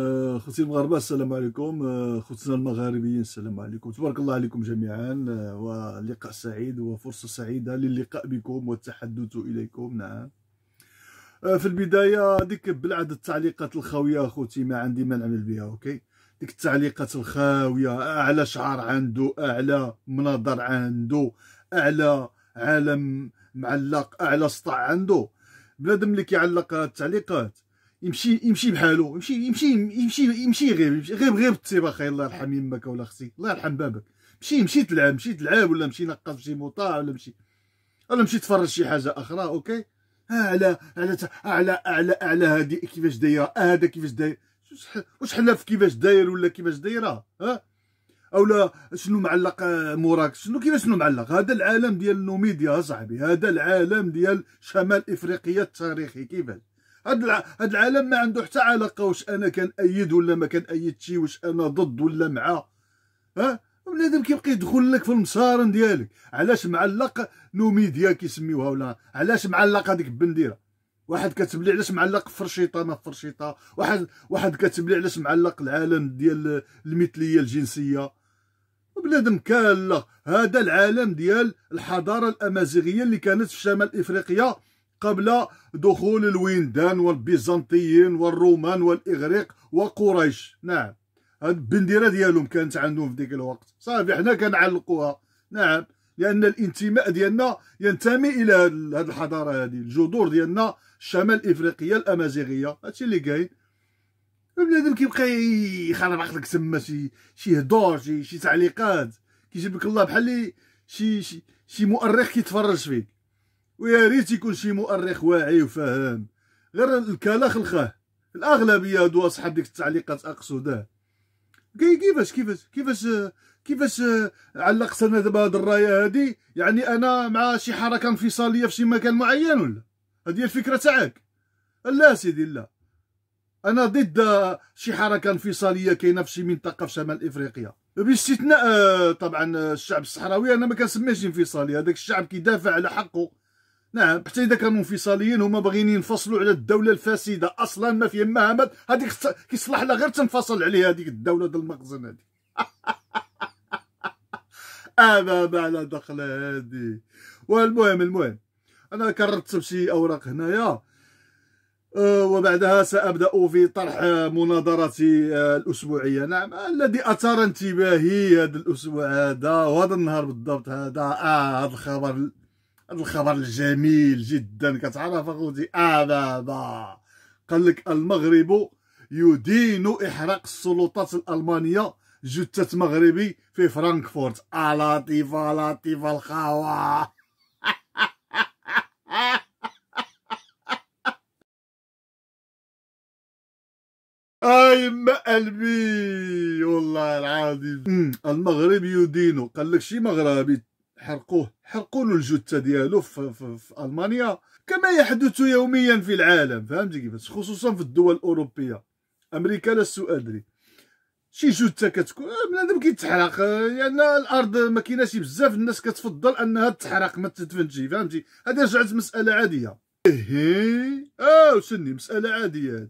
آه، خوتي المغاربه السلام عليكم آه، خوتنا المغاربيين السلام عليكم تبارك الله عليكم جميعا آه، ولقاء سعيد وفرصه سعيده للقاء بكم والتحدث اليكم نعم في البدايه ديك بلعد التعليقات الخاويه خوتي ما عندي ما نعمل بها اوكي ديك التعليقات الخاويه اعلى شعر عنده اعلى مناظر عنده اعلى عالم معلق اعلى سطع عنده بنادم اللي كيعلق التعليقات يمشي يمشي بحالو يمشي يمشي يمشي يمشي غير غير غير بالتيبا خير الله يرحم يمك ولا خسيك الله يرحم بابك مشي مشي تلعب مشي تلعب ولا مشي نقص شي موطا ولا مشي ولا مشي تفرج شي حاجه اخرى اوكي على على على على على هادي كيفاش دايره آه، هذا كيفاش داير واش حلف كيفاش داير ولا كيفاش دايره ها اولا شنو معلق آه، موراك شنو كيفاش شنو معلق هذا العالم ديال النوميديا صاحبي هذا العالم ديال شمال افريقيا التاريخي كيفاش هاد العالم ما عنده حتى علاقه واش انا كنأيد ولا ما كنأيدش واش انا ضد ولا مع ها بنادم كيبقى يدخل لك في المصارن ديالك علاش معلق نوميديا كيسميوها ولا علاش معلق هذيك البنديره واحد كتبلي علاش معلق فرشيطه ما فرشيطه واحد واحد كتبلي علاش معلق العالم ديال المثليه الجنسيه بنادم كان لا هذا العالم ديال الحضاره الامازيغيه اللي كانت في شمال افريقيا قبل دخول الويندان والبيزنطيين والرومان والاغريق وقريش نعم البنديره ديالهم كانت عندهم في ذاك الوقت صافي حنا كنعلقوها نعم لان الانتماء ديالنا ينتمي الى هذه الحضاره هذه الجذور ديالنا الشمال الافريقيه الامازيغيه هادشي اللي كاين بنادم كيبقى يخربق لك تما شي شي هدور شي شي تعليقات كيجيب لك الله بحال شي شي شي مؤرخ كيتفرج فيك ويا ريت يكون شي مؤرخ واعي وفاهم غير الكلاخ الخاه الاغلبيه هادو اصحاب ديك التعليقات اقصده كيفاش كيفاش كيفاش كيفاش علق سنه دابا هاد الرايه هادي يعني انا مع شي حركه انفصاليه في شي مكان معين ولا هذه هي الفكره تاعك لا سيدي لا انا ضد شي حركه انفصاليه كاينه في شي منطقه في شمال افريقيا باستثناء طبعا الشعب الصحراوي انا ما كنسميهش انفصالي هذاك الشعب كيدافع على حقه نعم حتى اذا كانوا انفصاليين هما باغيين ينفصلوا على الدوله الفاسده اصلا ما فيها ما هما هذيك كيصلح لها غير تنفصل عليها هذيك الدوله ديال المخزن هذيك آه، ما على دخل هذي والمهم المهم انا كررت شي اوراق هنايا آه، وبعدها سأبدأ في طرح مناظرتي آه، الأسبوعية نعم الذي أثار انتباهي هذا الأسبوع هذا وهذا النهار بالضبط هذا آه هذا الخبر هذا الخبر الجميل جدا كتعرف اخوتي امام آه، قال لك المغرب يدين احراق السلطات الالمانيه جثه مغربي في فرانكفورت آه، لطيفه لطيفه الخواه يما قلبي والله العظيم المغرب يدينو قال لك شي مغربي حرقوه حرقوا له الجثه ديالو في, في, في المانيا كما يحدث يوميا في العالم فهمتي كيفاش خصوصا في الدول الاوروبيه امريكا لا السؤال شي جثه كتكون آه، بنادم كيتحرق آه، لان يعني الارض ما كايناش بزاف الناس كتفضل انها تحرق ما تدفنش فهمتي هذه رجعت مساله عاديه ايه اه سني مساله عاديه هذه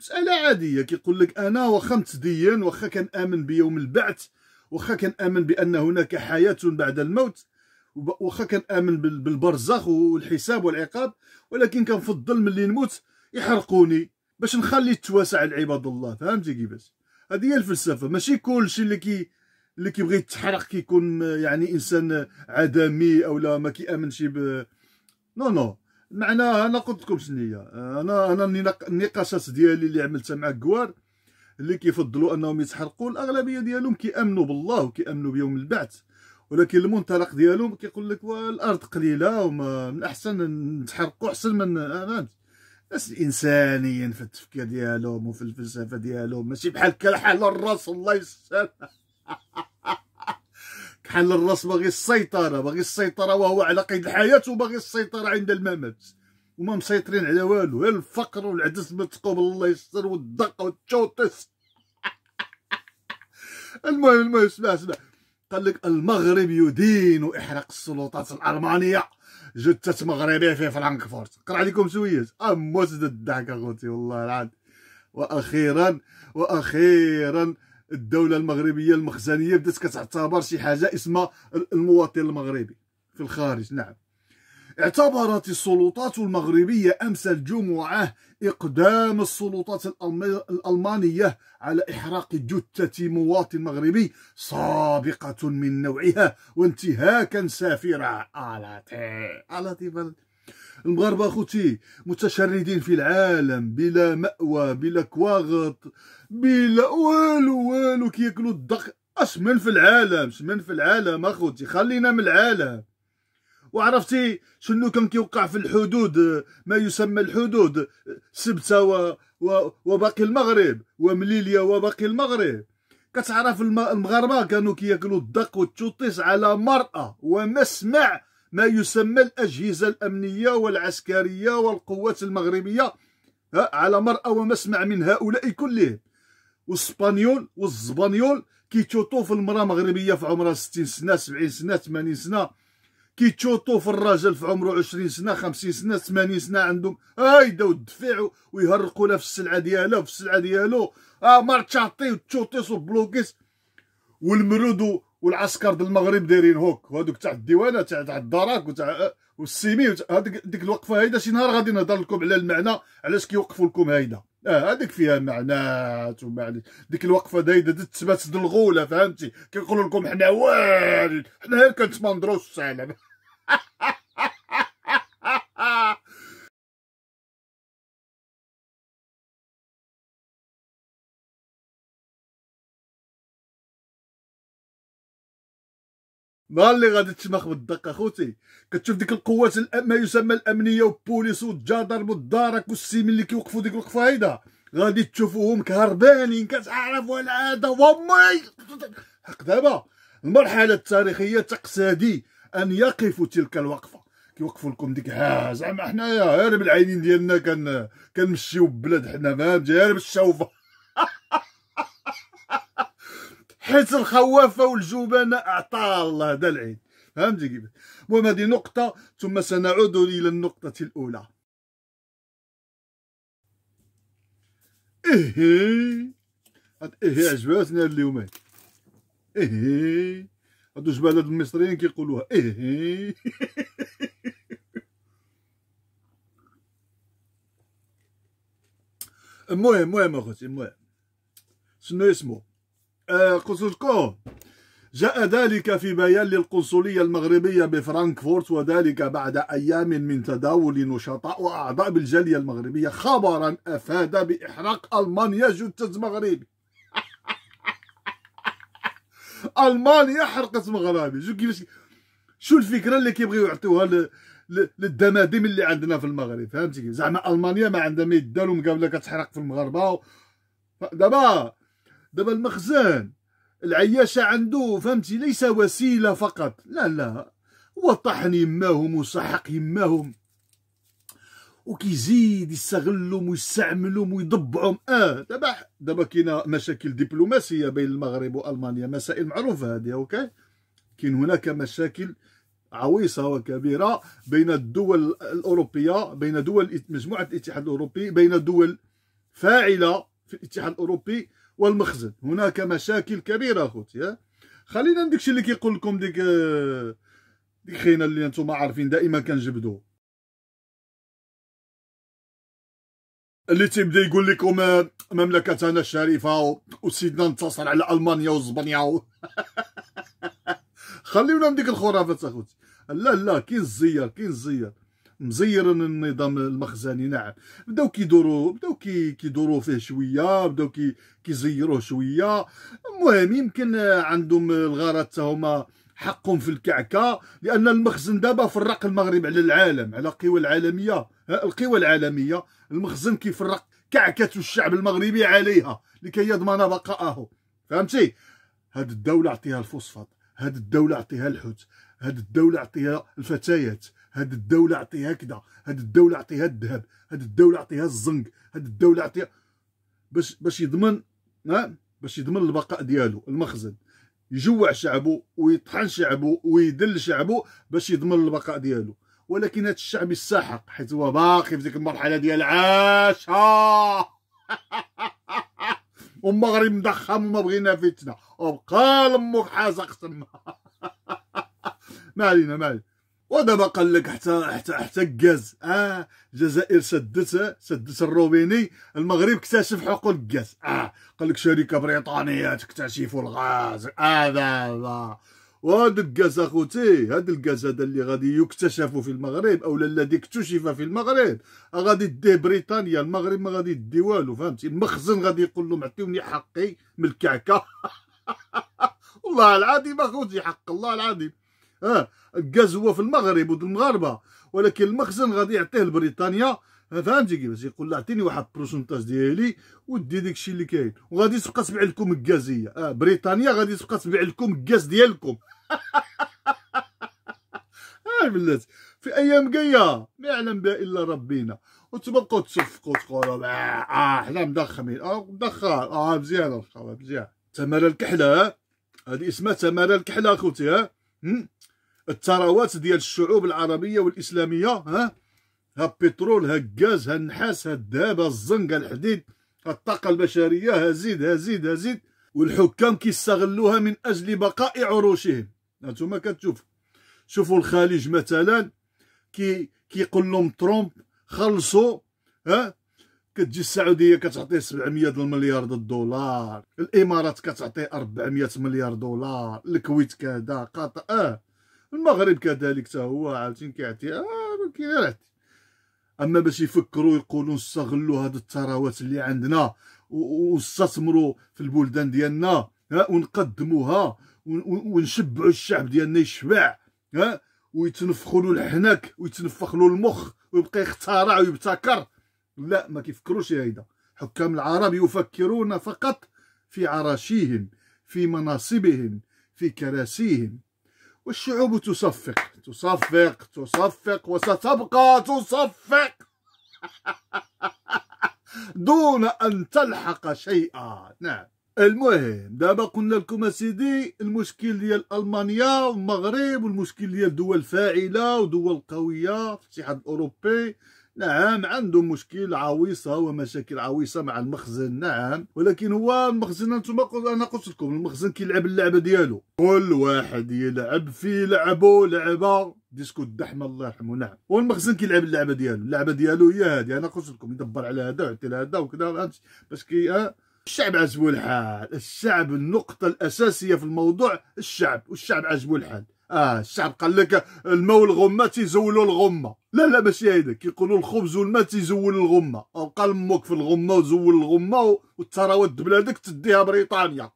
مساله عاديه كيقول لك انا واخا متدين واخا كنامن بيوم البعث واخا كنامن بان هناك حياه بعد الموت واخا كنامن بالبرزخ والحساب والعقاب ولكن كنفضل ملي نموت يحرقوني باش نخلي تتوسع لعباد الله فهمتي كيفاش هذه هي الفلسفه ماشي كلشي اللي كي اللي كيبغي يتحرق كيكون يعني انسان عدمي او لا ما كيامنش ب نو نو معناها انا قلت لكم شنو هي انا انا النقاشات ديالي اللي عملتها مع كوار اللي كيفضلوا انهم يتحرقوا الاغلبيه ديالهم كيامنوا بالله وكيامنوا بيوم البعث ولكن المنطلق ديالهم كيقول لك الارض قليله وما من احسن نتحرقوا احسن من فهمت بس الانسانيين في التفكير ديالهم وفي الفلسفه ديالهم ماشي بحال كحل الراس الله يستر كحل الراس باغي السيطره باغي السيطره وهو على قيد الحياه وباغي السيطره عند الممات وما مسيطرين على والو الفقر والعدس بالثقوب الله يستر والدقه والتشوتس المهم المهم اسمع اسمع قال لك المغرب يدين احراق السلطات الالمانيه جثه مغربيه في فرانكفورت قرا عليكم شويه اموت الضحك اخوتي والله العظيم واخيرا واخيرا الدوله المغربيه المخزنيه بدات كتعتبر شي حاجه اسمها المواطن المغربي في الخارج نعم اعتبرت السلطات المغربية أمس الجمعة إقدام السلطات الألمانية على إحراق جثة مواطن مغربي سابقة من نوعها وانتهاكا سافرا على ألاتي المغاربة أخوتي متشردين في العالم بلا مأوى بلا كواغط بلا والو والو كياكلوا الدق أشمن في العالم أسمن في العالم أخوتي خلينا من العالم وعرفتي شنو كان كيوقع في الحدود ما يسمى الحدود سبتة و... و... وباقي المغرب ومليلية وباقي المغرب كتعرف المغاربة كانوا كياكلوا الدق والتوطيس على مرأة ومسمع ما يسمى الأجهزة الأمنية والعسكرية والقوات المغربية على مرأة ومسمع من هؤلاء كلهم والسبانيول والزبانيول كيتوطوا في المرأة مغربية في عمرها 60 سنة 70 سنة 80 سنة كيتشوطوا في الراجل في عمره 20 سنه 50 سنه 80 سنه عندهم هايدا والدفاع ويهرقوا له في السلعه ديالها في السلعه ديالو اه مارتشاطي وتشوطيس وبلوكيس والمرود والعسكر ديال المغرب دايرين هوك وهذوك تاع الديوانه تاع تاع الدراك وتاع آه، والسيمي هذيك ديك الوقفه هايده شي نهار غادي نهضر لكم على المعنى علاش كيوقفوا لكم هايده اه هذيك فيها معنات ومعنى ديك الوقفه دايده تسمى تسد الغوله فهمتي كيقولوا لكم حنا وال حنا كنتمنظروش السلام نهار اللي غادي تشمخ بالدقه خوتي كتشوف ديك القوات ما يسمى الامنيه والبوليس والجدار والدارك والسيمين اللي كيوقفوا ديك الوقفه هيدا غادي تشوفوهم كهربانين كتعرفوا العاده ومي حق دابا المرحله التاريخيه تقتضي ان يقفوا تلك الوقفه كيوقفوا لكم ديك ها زعما حنايا غير بالعينين ديالنا كنمشيو ببلاد حنا فهمتي غير بالشوفه حيت الخوافه والجبانة اعطى الله هذا العيد فهمتي كيف المهم هذه نقطه ثم سنعود الى النقطه الاولى ايه ايه عجباتني اليومين ايه هادو جبال هاد المصريين كيقولوها ايه المهم المهم اخوتي المهم شنو اسمه آه، قوسوشكوف جاء ذلك في بيان للقنصلية المغربية بفرانكفورت وذلك بعد أيام من تداول نشطاء وأعضاء بالجالية المغربية خبرا أفاد بإحراق ألمانيا جثة مغربي ألمانيا حرقت مغربي شو كيفاش شو الفكرة اللي كيبغيو يعطيوها للدمادم اللي عندنا في المغرب فهمتي زعما ألمانيا ما عندها ما يدار ومقابلة كتحرق في المغاربة دابا دابا المخزن العياشة عنده فهمتي ليس وسيلة فقط لا لا هو طحن يماهم وسحق يماهم وكيزيد يستغلهم ويستعملهم ويضبعهم اه دابا دابا كاينه مشاكل دبلوماسيه بين المغرب والمانيا مسائل معروفه هذه اوكي كاين هناك مشاكل عويصة وكبيرة بين الدول الأوروبية بين دول مجموعة الاتحاد الأوروبي بين دول فاعلة في الاتحاد الأوروبي والمخزن هناك مشاكل كبيره اخوتي خلينا داكشي اللي كيقول لكم ديك ديك خينا اللي انتم عارفين دائما كنجبدوا اللي تيبدا يقول لكم آه، مملكتنا الشريفه وسيدنا انتصر على المانيا وزبانيا و... خليونا من ديك الخرافات اخوتي لا لا كاين الزيار كاين الزيار مزير النظام المخزني نعم بداو كيدوروا بداو كيدوروا فيه شويه بداو كي كيزيروه شويه المهم يمكن عندهم الغرض هما حقهم في الكعكه لان المخزن دابا فرق المغرب على العالم على القوى العالميه القوى العالميه المخزن كيفرق كعكه الشعب المغربي عليها لكي يضمن بقاءه فهمتي هاد الدوله عطيها الفوسفات هاد الدوله عطيها الحوت هاد الدوله عطيها الفتيات هاد الدوله عطيها كذا هاد الدوله عطيها الذهب هاد الدوله عطيها الزنك هاد الدوله عطيها باش باش يضمن ها باش يضمن البقاء ديالو المخزن يجوع شعبه ويطحن شعبه ويدل شعبه باش يضمن البقاء ديالو ولكن هاد الشعب يستحق حيت هو باقي في ديك المرحله ديال عاش ومغرب مضخم وما بغينا فتنه وبقى لمك حازق تما ما علينا ما علينا ودابا قال لك حتى حتى حتى الغاز اه الجزائر سدت سدت الروبيني المغرب اكتشف حقول الغاز اه قال لك شركه بريطانيه تكتشف الغاز هذا آه وهذا الغاز اخوتي هذا الغاز هذا اللي غادي يكتشف في المغرب او الذي اكتشف في المغرب غادي ديه بريطانيا المغرب ما غادي يدي والو فهمتي المخزن غادي يقول لهم عطيوني حقي من الكعكه والله العظيم اخوتي حق الله العظيم اه الغاز هو في المغرب وفي المغاربه ولكن المخزن غادي يعطيه لبريطانيا فهمتي كيفاش يقول له عطيني واحد البروسنتاج ديالي ودي داكشي اللي كاين وغادي تبقى تبيع لكم الغاز هي اه بريطانيا غادي تبقى تبيع لكم الغاز ديالكم هاي بلاتي في ايام جايه ما يعلم بها الا ربينا وتبقوا تصفقوا تقولوا اه حنا آه، مدخمين اه مدخر اه مزيان مزيان تمارة الكحله هذه اسمها تمارة الكحله اخوتي ها الثروات ديال الشعوب العربيه والاسلاميه ها ها البترول ها الغاز ها النحاس ها الذهب ها الزنك ها الحديد ها الطاقه البشريه ها زيد ها زيد ها زيد والحكام كيستغلوها من اجل بقاء عروشهم هانتوما كتشوفوا شوفوا الخليج مثلا كي كيقول لهم ترامب خلصوا ها كتجي السعوديه كتعطيه 700 المليار دولار الامارات كتعطيه 400 مليار دولار الكويت كذا قطر اه المغرب كذلك حتى هو عاوتاني كيعطي آه كيعطي اما باش يفكروا يقولوا نستغلوا هاد الثروات اللي عندنا ونستثمروا في البلدان ديالنا ونقدموها ونشبعوا الشعب ديالنا يشبع ها ويتنفخوا له الحنك ويتنفخ له المخ ويبقى يخترع ويبتكر لا ما كيفكروش هيدا حكام العرب يفكرون فقط في عراشيهم في مناصبهم في كراسيهم والشعوب تصفق تصفق تصفق وستبقى تصفق دون أن تلحق شيئا نعم المهم دابا قلنا لكم اسيدي المشكل ديال المانيا والمغرب والمشكل ديال دول فاعله ودول قويه في الاتحاد الاوروبي نعم عنده مشكل عويصه ومشاكل عويصه مع المخزن نعم ولكن هو المخزن انتم انا قلت لكم المخزن كيلعب اللعبه ديالو كل واحد يلعب في لعبه لعبه ديسكو الدحمه الله يرحمه نعم والمخزن كيلعب اللعبه ديالو اللعبه ديالو هي هذه انا قلت لكم يدبر على هذا ويعطي لهذا وكذا باش كي الشعب عجبو الحال الشعب النقطه الاساسيه في الموضوع الشعب والشعب عجبو الحال اه الشعب قال لك الماء والغمه تيزولوا الغمه لا لا ماشي هيدا كيقولوا الخبز والماء تيزول الغمه او قال في الغمه وزول الغمه والثروات بلادك تديها بريطانيا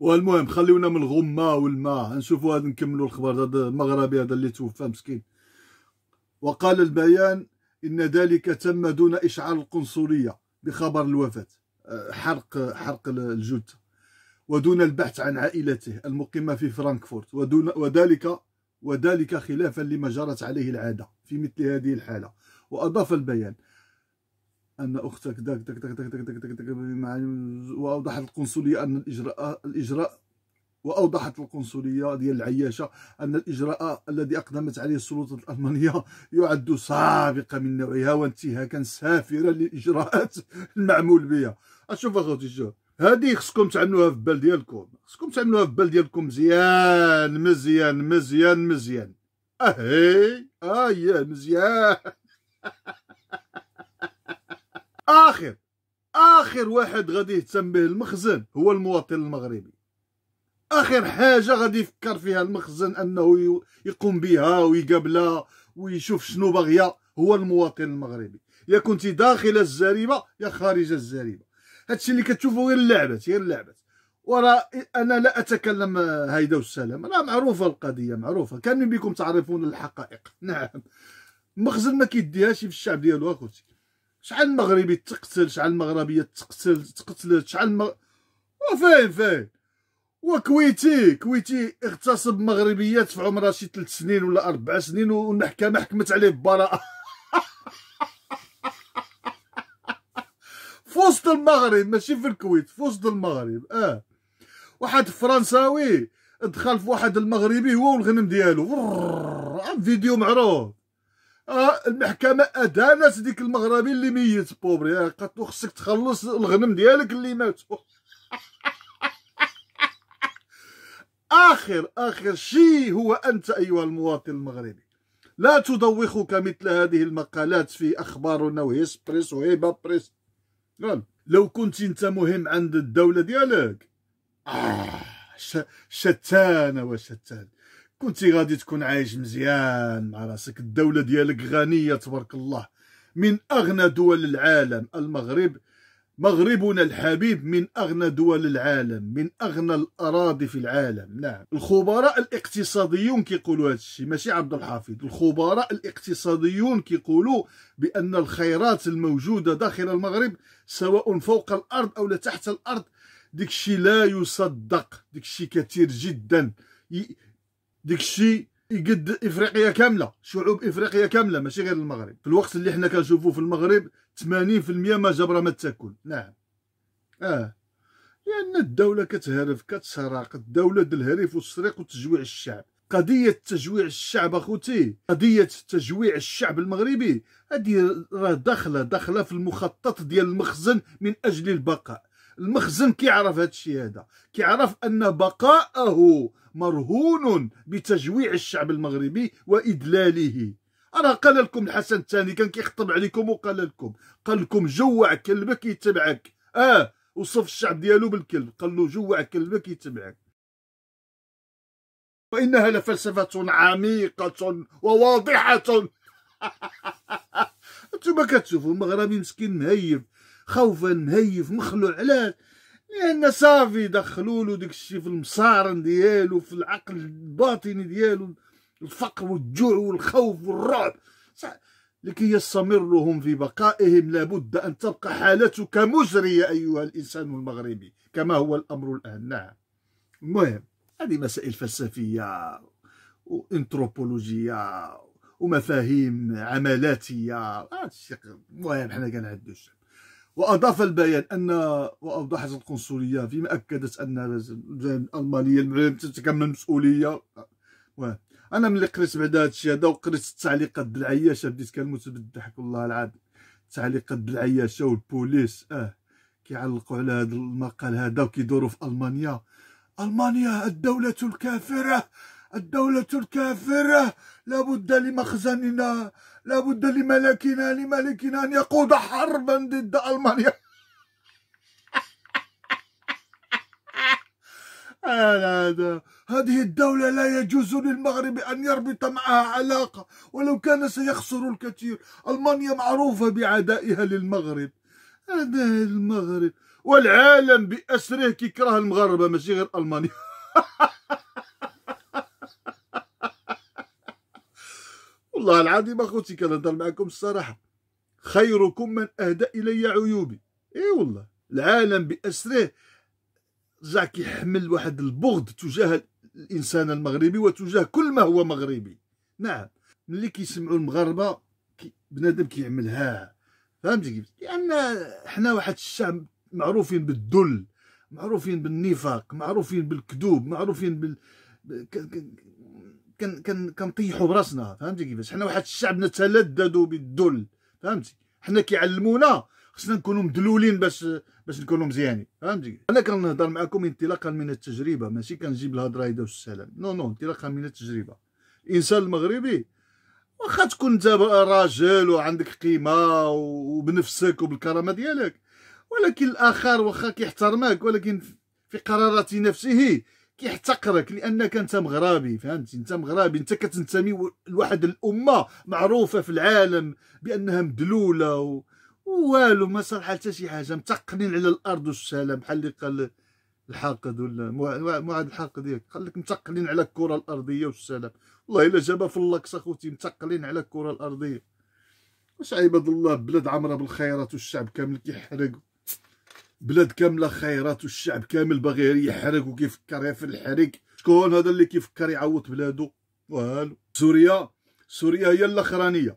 والمهم خليونا من الغمه والماء نشوفوا هذا نكملوا الخبر هذا المغربي هذا اللي توفى مسكين وقال البيان إن ذلك تم دون إشعار القنصلية بخبر الوفاة حرق حرق الجثة ودون البحث عن عائلته المقيمة في فرانكفورت ودون وذلك وذلك خلافا لما جرت عليه العادة في مثل هذه الحالة وأضاف البيان أن أختك داك داك داك داك داك داك داك داك داك داك وأوضحت القنصلية أن الإجراء الإجراء واوضحت القنصليه ديال العياشه ان الاجراء الذي اقدمت عليه السلطات الالمانيه يعد سابقا من نوعها وانتهاكا سافرا للاجراءات المعمول بها اشوف اخوتي شوف هذه خصكم تعملوها في البال ديالكم خصكم تعملوها في البال ديالكم مزيان مزيان مزيان مزيان اهي اه يا مزيان اخر اخر واحد غادي يهتم به المخزن هو المواطن المغربي اخر حاجه غادي يفكر فيها المخزن انه يقوم بها ويقابلها ويشوف شنو باغيا هو المواطن المغربي يا كنت داخل الزريبه يا خارج الزريبه هادشي اللي كتشوفوا غير اللعبات غير اللعبات ورا انا لا اتكلم هيدا آه، والسلام راه معروفه القضيه معروفه كان بكم تعرفون الحقائق نعم المخزن ما كيديهاش في الشعب ديالو اخوتي شحال مغربي تقتل شحال مغربيه تقتل تقتل شحال مغ... فين فين وكويتي كويتي اغتصب مغربيات في عمرها شي ثلاث سنين ولا اربع سنين والمحكمه حكمت عليه ببراءه في وسط المغرب ماشي في الكويت في وسط المغرب اه واحد فرنساوي دخل في واحد المغربي هو والغنم ديالو فيديو معروف آه المحكمه ادانت ديك المغربي اللي ميت بوبري آه قالت له خصك تخلص الغنم ديالك اللي مات آخر آخر شيء هو أنت أيها المواطن المغربي لا تدوخك مثل هذه المقالات في أخبارنا وهيسبريس وهيبا بريس نعم. لو كنت أنت مهم عند الدولة ديالك آه شتان وشتان كنت غادي تكون عايش مزيان مع راسك الدولة ديالك غنية تبارك الله من أغنى دول العالم المغرب مغربنا الحبيب من أغنى دول العالم من أغنى الأراضي في العالم نعم الخبراء الاقتصاديون كيقولوا هذا الشيء ماشي عبد الحفيظ الخبراء الاقتصاديون كيقولوا بأن الخيرات الموجودة داخل المغرب سواء فوق الأرض أو تحت الأرض ديك لا يصدق ديك الشيء كثير جدا ديك يقد افريقيا كامله شعوب افريقيا كامله ماشي غير المغرب في الوقت اللي حنا كنشوفوه في المغرب 80% ما جبرة ما تاكل نعم اه لان الدوله كتهرف كتسرق الدوله د الهرف والسرقه وتجويع الشعب قضيه تجويع الشعب اخوتي قضيه تجويع الشعب المغربي هذه راه داخله داخله في المخطط ديال المخزن من اجل البقاء المخزن كيعرف هذا الشيء هذا كيعرف ان بقاءه مرهون بتجويع الشعب المغربي وادلاله راه قال لكم الحسن الثاني كان كيخطب عليكم وقال لكم قال لكم جوع كلبك يتبعك اه وصف الشعب ديالو بالكلب قال له جوع كلبك يتبعك وانها لفلسفه عميقه وواضحه انتما كتشوفوا المغربي مسكين مهيف خوفا مهيف مخلوع علاش لان صافي دخلوا له داك الشيء في المصارن ديالو في العقل الباطني ديالو الفقر والجوع والخوف والرعب لكي يستمرهم في بقائهم لابد أن تبقى حالتك مزرية أيها الإنسان المغربي كما هو الأمر الآن نعم المهم هذه مسائل فلسفية وإنتروبولوجية ومفاهيم عملاتية آه، المهم حنا كنعدو وأضاف البيان أن وأوضحت القنصلية فيما أكدت أن الألمانية المعلمة تتكمل مسؤولية آه، انا ملي قريت بعد هادشي هذا وقريت التعليقات العياشه بديت كنموت بالضحك والله العظيم التعليقات العياشه والبوليس اه كيعلقوا على هذا المقال هذا وكيدوروا في المانيا المانيا الدوله الكافره الدولة الكافرة لابد لمخزننا لابد لملكنا لملكنا أن يقود حربا ضد ألمانيا هذا هذه الدولة لا يجوز للمغرب أن يربط معها علاقة ولو كان سيخسر الكثير ألمانيا معروفة بعدائها للمغرب هذا المغرب والعالم بأسره كيكره المغاربة ماشي غير ألمانيا والله العظيم أخوتي كنهضر معكم الصراحة خيركم من أهدى إلي عيوبي إي والله العالم بأسره جاك كيحمل واحد البغض تجاه الانسان المغربي وتجاه كل ما هو مغربي نعم ملي كيسمعوا المغاربه كي بنادم كيعملها فهمتي كيف لان حنا واحد الشعب معروفين بالذل معروفين بالنفاق معروفين بالكذوب معروفين بال كن كن كنطيحوا براسنا فهمتي كيفاش حنا واحد الشعب نتلذذ بالذل فهمتي حنا كيعلمونا خصنا نكونوا مدلولين باش باش نكونوا مزيانين فهمتي انا كنهضر معكم انطلاقا من التجربه ماشي كنجيب الهضره هيدا والسلام نو نو انطلاقا من التجربه الانسان المغربي واخا تكون انت راجل وعندك قيمه وبنفسك وبالكرامه ديالك ولكن الاخر واخا كيحترمك ولكن في قرارات نفسه كيحتقرك لانك انت مغربي فهمتي انت مغربي انت كتنتمي لواحد الامه معروفه في العالم بانها مدلوله و... والو ما صار حتى شي حاجه متقنين على الارض والسلام بحال اللي قال الحاقد ولا معاد الحاقد ياك قال لك على الكره الارضيه والسلام والله الا جابها في اللاكس اخوتي متقنين على الكره الارضيه واش عباد الله بلاد عامره بالخيرات والشعب كامل كيحرق بلاد كامله خيرات والشعب كامل باغي يحرق وكيفكر في الحريق شكون هذا اللي كيفكر يعوض بلادو والو سوريا سوريا هي الاخرانيه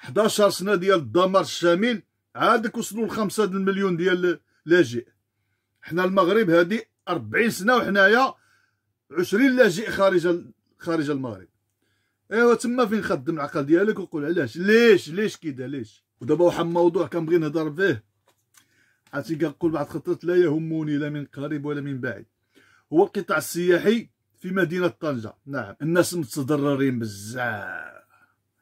11 سنه ديال الدمار الشامل عادك وصلوا لخمسة المليون ديال لاجئ حنا المغرب هذه 40 سنه وحنايا 20 لاجئ خارج خارج المغرب ايوا تما فين خدم العقل ديالك وقول علاش ليش ليش كده ليش ودابا واحد الموضوع كنبغي نهضر فيه عرفتي كنقول بعض الخطط لا يهمني لا من قريب ولا من بعيد هو القطاع السياحي في مدينه طنجه نعم الناس متضررين بزاف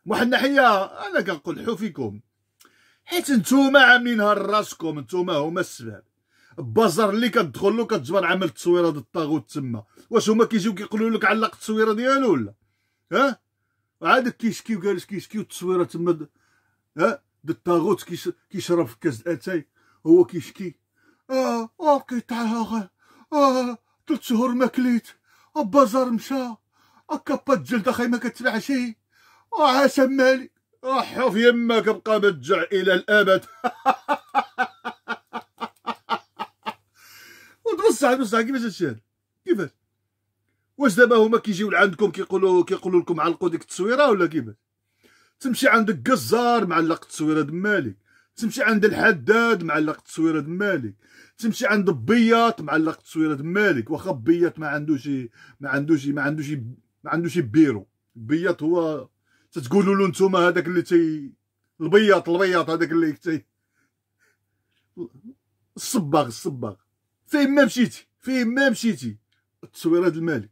واحد الناحيه انا كنقول حو فيكم حيت نتوما عاملين راسكم نتوما هما السبب البازار اللي كتدخل له كتجبر عمل التصويره ديال الطاغوت تما واش هما كيجيو كيقولوا لك علق التصويره ديالو ولا ها عاد كيشكيو جالس كيشكيو التصويره تما ها ديال الطاغوت كيشرب في كاس اتاي هو كيشكي اه اه قطعها اه ثلاث آه، آه، شهور ما كليت البازار آه، مشى اكا با الجلد اخي ما كتبعشي شي اه مالي احف يما يمك بقى متجع الى الابد وتبصح بصح كيفاش هادشي هذا كيفاش واش دابا هما كيجيو لعندكم كيقولوا كيقولوا لكم علقوا ديك التصويره ولا كيفاش تمشي عند الجزار معلق التصويره دمالك تمشي عند الحداد معلق التصويره دمالك تمشي عند بياط معلق التصويره دمالك واخا بياط ما عندوش ما عندوش ما عندوش ما عندوش بيرو بياط هو تتقولوا له نتوما هذاك اللي تي البياط البياط هذاك اللي تي الصباغ الصباغ فين ما مشيتي فين ما مشيتي التصويره ديال المالي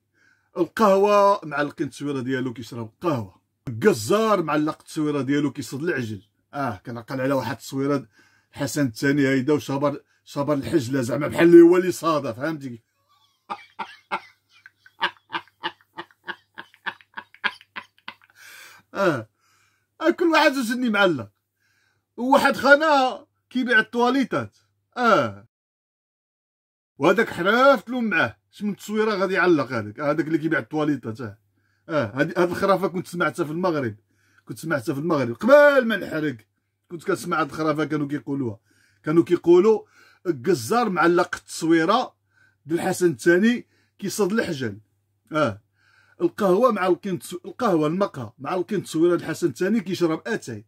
القهوه معلقين التصويره ديالو كيشرب القهوه الجزار معلق التصويره ديالو كيصد العجل اه كنعقل على واحد التصويره حسن الثاني هيدا وشابر شابر الحجله زعما بحال اللي هو اللي صادف فهمتي اه, كل واحد سني معلق وواحد خانا كيبيع التواليتات اه وهذاك حرافت له معاه شمن التصويره غادي يعلق هذاك آه، هذاك اللي كيبيع التواليتات اه اه هذه هذه الخرافه كنت سمعتها في المغرب كنت سمعتها في المغرب قبل ما نحرق كنت كنسمع هاد الخرافه كانوا كيقولوها كانوا كيقولوا الجزار معلق التصويره ديال الحسن الثاني كيصد الحجل اه القهوه مع الكنتسو القهوه المقهى مع الكنتسو الحسن الثاني كيشرب اتاي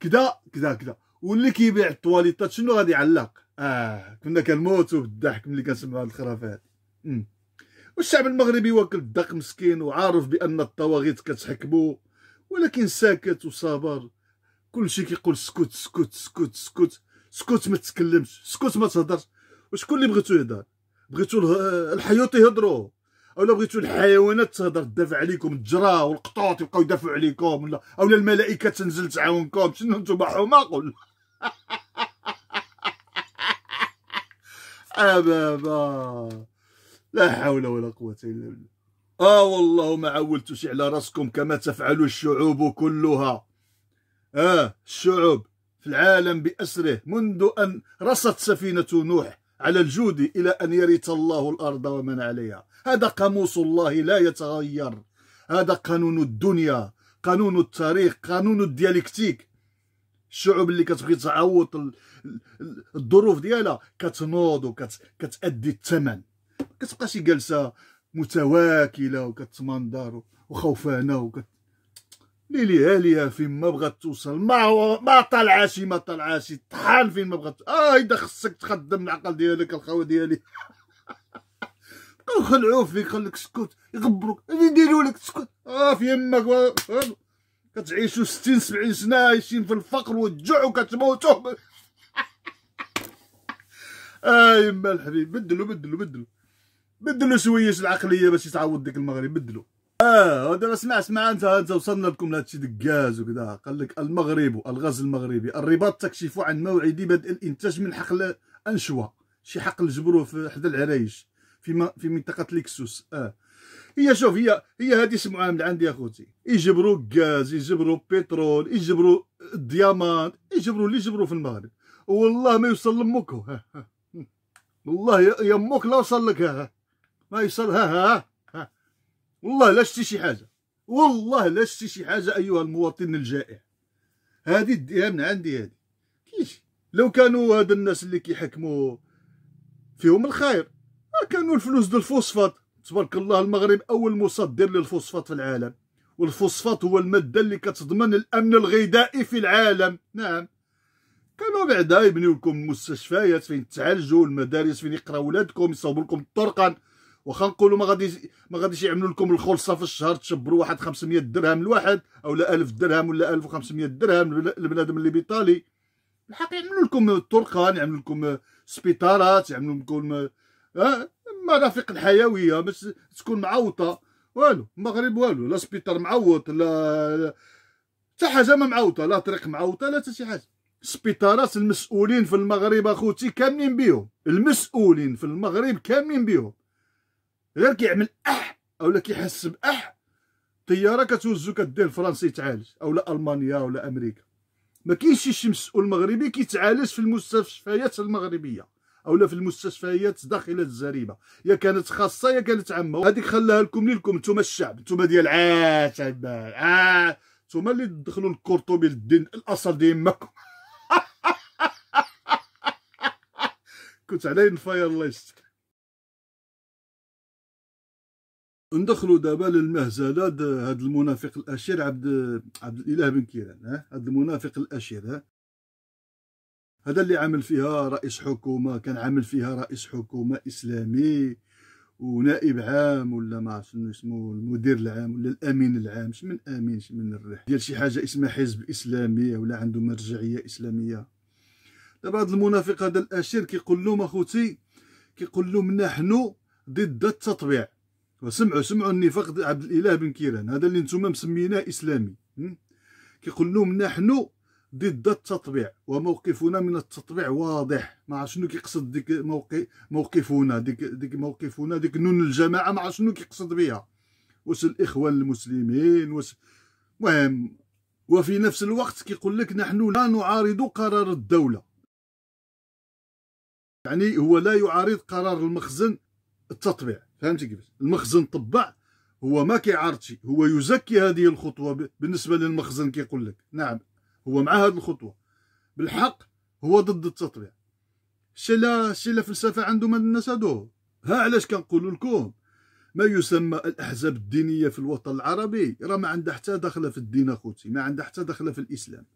كدا كدا كدا واللي كيبيع الطواليطات شنو غادي يعلق اه كنا كنموتوا بالضحك ملي كنسمعوا هاد الخرافات والشعب المغربي واكل الدق مسكين وعارف بان الطواغيت كتحكمو ولكن ساكت وصابر كلشي كيقول سكوت سكوت سكوت سكوت سكوت ما تتكلمش سكوت ما تهضرش وشكون اللي بغيتو يهضر بغيتو الحيوط يهضروا اولا بغيتو الحيوانات تهضر تدافع عليكم الجرا والقطوط يبقاو يدافعوا عليكم ولا اولا الملائكه تنزل تعاونكم شنو نتوما حماق ولا بابا لا حول ولا قوه الا بالله اه والله ما عولتوش على راسكم كما تفعل الشعوب كلها اه الشعوب في العالم باسره منذ ان رست سفينه نوح على الجود الى ان يرث الله الارض ومن عليها هذا قاموس الله لا يتغير هذا قانون الدنيا قانون التاريخ قانون الديالكتيك الشعوب اللي كتبغي تعوض الظروف ديالها كتنوض وكتأدي الثمن شي جالسه متواكله وكتمنظر وخوفانه وكت ليلي هاليا فين ما بغات توصل ما هو ما طلعاشي ما طلعاشي طحان فين ما بغات اه اذا خصك تخدم العقل ديالك الخوه ديالي كنخلعوه فيك خليك سكوت يغبروك يديروا لك سكوت اه في يمك آه، كتعيشوا 60 70 سنه عايشين في الفقر والجوع وكتموتوا اه يما الحبيب بدلوا بدلوا بدلوا بدلوا شويه العقليه باش يتعوض ديك المغرب بدلوا اه دابا سمع سمع انت انت وصلنا لكم لهادشي دكاز وكذا قال لك المغرب الغاز المغربي الرباط تكشف عن موعد بدء الانتاج من حقل انشوه شي حقل جبروه في حدا العرايش في في منطقه ليكسوس اه هي شوف هي هي هادي سمعوها من عندي يا خوتي يجبروا غاز يجبروا بترول يجبروا الديامات يجبروا اللي يجبروا في المغرب والله ما يوصل ها والله يا امك لا وصل لك ها, ها. ما يوصل ها, ها ها والله لا شتي شي حاجه والله لا شتي شي حاجه ايها المواطن الجائع هادي الديها من عندي هادي كيش لو كانوا هاد الناس اللي كيحكموا فيهم الخير كانوا الفلوس ديال الفوسفات تبارك الله المغرب اول مصدر للفوسفات في العالم والفوسفات هو الماده اللي كتضمن الامن الغذائي في العالم نعم كانوا بعدا يبنيو لكم المستشفيات فين تعالجوا المدارس فين يقراو ولادكم يصاوبوا لكم الطرقان واخا نقولوا ما غادي ما غاديش يعملوا لكم الخلصه في الشهر تشبروا واحد 500 درهم لواحد او لا 1000 درهم ولا 1500 درهم لبنادم اللي بيطالي الحق يعملوا لكم الطرقان يعملوا لكم سبيطارات يعملوا لكم المرافق الحيويه باش تكون معوطه والو المغرب والو لا سبيطار معوط لا حتى حاجه ما معوطه لا طريق معوطه لا حتى شي حاجه سبيطارات المسؤولين في المغرب اخوتي كاملين بيهم المسؤولين في المغرب كاملين بيهم غير كيعمل اح اولا كيحس باح طياره كتوزو كدير فرنسا تعالج اولا المانيا ولا امريكا ما كاينش شي مسؤول مغربي كيتعالج في المستشفيات المغربيه اولا في المستشفيات داخل الزريبه يا كانت خاصه يا كانت عامه هذيك خلاها لكم ليكم نتوما الشعب نتوما ديال عتبان اه نتوما اللي تدخلوا القرطبي للدين الاصل ديماكم كنت علي نفاير يستر ندخلوا دابا للمهزله هذا المنافق الاشير عبد عبد الاله بن كيران هذا المنافق الاشير ها هذا اللي عمل فيها رئيس حكومه كان عمل فيها رئيس حكومه اسلامي ونائب عام ولا ما شنو اسمه المدير العام ولا الامين العام شنو من امين شنو من الريح ديال شي حاجه اسمها حزب اسلامي ولا عنده مرجعيه اسلاميه دابا هذا المنافق هذا الاشير كيقول لهم اخوتي كيقول لهم نحن ضد التطبيع وسمعوا سمعوا النفاق عبد الاله بن كيران هذا اللي نتوما مسميناه اسلامي كيقول لهم نحن ضد التطبيع وموقفنا من التطبيع واضح ما شنو كيقصد ديك موقف موقفنا ديك ديك موقفنا ديك نون الجماعه ما شنو كيقصد بها واش الاخوان المسلمين واش المهم وفي نفس الوقت كيقول لك نحن لا نعارض قرار الدوله يعني هو لا يعارض قرار المخزن التطبيع فهمتي كيفاش المخزن طبع هو ما كيعارضش هو يزكي هذه الخطوه بالنسبه للمخزن كيقول لك نعم هو مع هذه الخطوه بالحق هو ضد التطبيع الشيء لا الشيء لا فلسفه عنده الناس هادو ها علاش كنقول لكم ما يسمى الاحزاب الدينيه في الوطن العربي راه ما عندها حتى دخله في الدين اخوتي ما عندها حتى دخله في الاسلام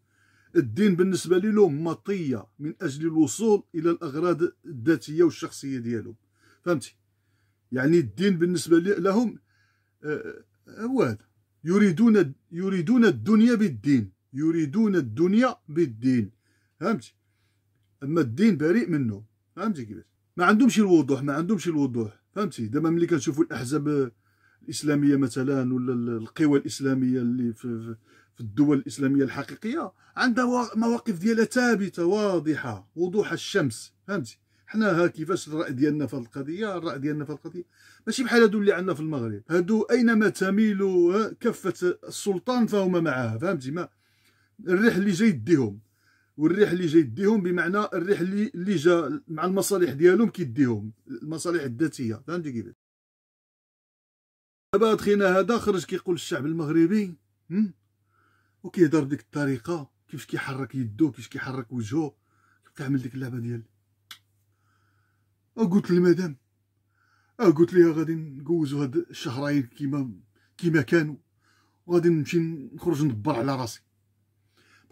الدين بالنسبه ليهم مطيه من اجل الوصول الى الاغراض الذاتيه والشخصيه ديالهم فهمتي يعني الدين بالنسبه لهم آه، آه، هو هذا يريدون يريدون الدنيا بالدين يريدون الدنيا بالدين فهمتي اما الدين بريء منه فهمتي كيفاش ما عندهمش الوضوح ما عندهمش الوضوح فهمتي دابا ملي كنشوفوا الاحزاب الاسلاميه مثلا ولا القوى الاسلاميه اللي في, في الدول الاسلاميه الحقيقيه عندها مواقف ديالها ثابته واضحه وضوح الشمس فهمتي حنا ها كيفاش الراي ديالنا في القضيه الراي ديالنا في القضيه ماشي بحال هادو اللي عندنا في المغرب هادو اينما تميل كفه السلطان فهم معها فهمتي ما الريح اللي جاي يديهم والريح اللي جاي يديهم بمعنى الريح اللي اللي جا مع المصالح ديالهم كيديهم المصالح الذاتيه فهمتي كيفاش دابا خينا هذا خرج كيقول الشعب المغربي وكيهضر بديك الطريقه كيفاش كيحرك يدو كيفاش كيحرك وجهو كيبقى ديك اللعبه ديال قلت للمدام آه، قلت ليها غادي نجوزو هاد الشهرين كيما كيما كانوا وغادي نمشي نخرج ندبر على راسي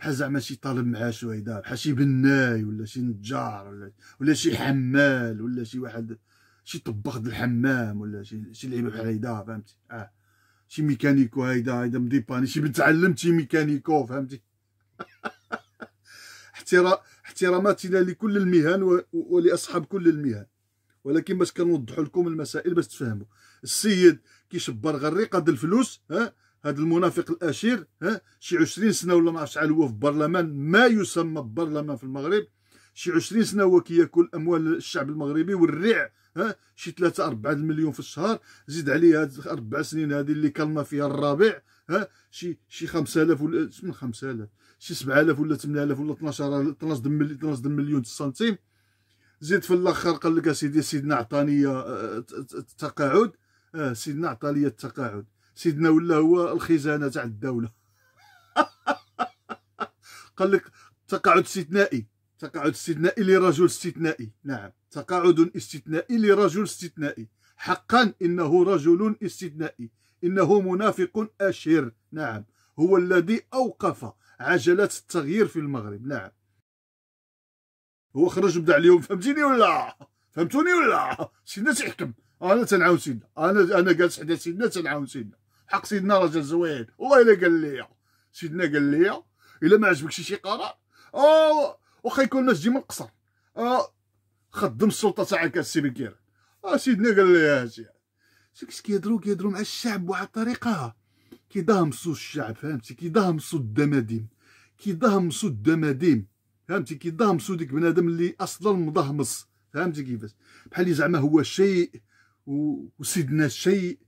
بحال زعما شي طالب معاه شويدا بحال شي بناي ولا شي نجار ولا ولا شي حمال ولا شي واحد شي طباخ د الحمام ولا شي شي لعيبه بحال هيدا فهمتي اه شي ميكانيكو هيدا هيدا مديباني شي بنت علمت شي ميكانيكو فهمتي احتراماتي لكل المهن ولاصحاب كل المهن ولكن باش كنوضحو لكم المسائل باش تفهموا السيد كيشبر غريقه ريقه الفلوس ها هذا المنافق الاشير ها شي 20 سنه ولا ما عرفت شحال هو في البرلمان ما يسمى البرلمان في المغرب شي 20 سنه هو كياكل اموال الشعب المغربي والريع ها شي 3 4 مليون في الشهر زيد عليه هاد اربع سنين هذه اللي كلنا فيها الرابع ها شي شي 5000 ولا من 5000 شي 7000 ولا 8000 ولا 12 12 مليون سنتيم زيد في الاخر قال لك سيدي سيدنا عطاني آه، آه، آه، التقاعد سيدنا عطى لي التقاعد سيدنا ولا هو الخزانه تاع الدوله قال لك تقاعد استثنائي تقاعد استثنائي لرجل استثنائي نعم تقاعد استثنائي لرجل استثنائي حقا انه رجل استثنائي انه منافق اشر نعم هو الذي اوقف عجله التغيير في المغرب نعم هو خرج بدا اليوم فهمتيني ولا فهمتوني ولا سيدنا تيحكم انا تنعاون سيدنا انا انا جالس حدا سيدنا تنعاون سيدنا حق سيدنا رجل زوين والله الا قال لي سيدنا قال لي الا ما عجبكش شي قرار او آه، واخا يكون الناس ديما القصر آه، خدم السلطه تاعك السي بكير اه سيدنا قال لي هادشي يدرو كي يدرو مع الشعب بواحد الطريقه دهمسوا الشعب فهمتي كيدهمسوا الدماديم دهمسوا الدماديم فهمتي دهمسوا ديك بنادم اللي اصلا مضهمص فهمتي كيفاش بحال زعما هو شيء وسيدنا شيء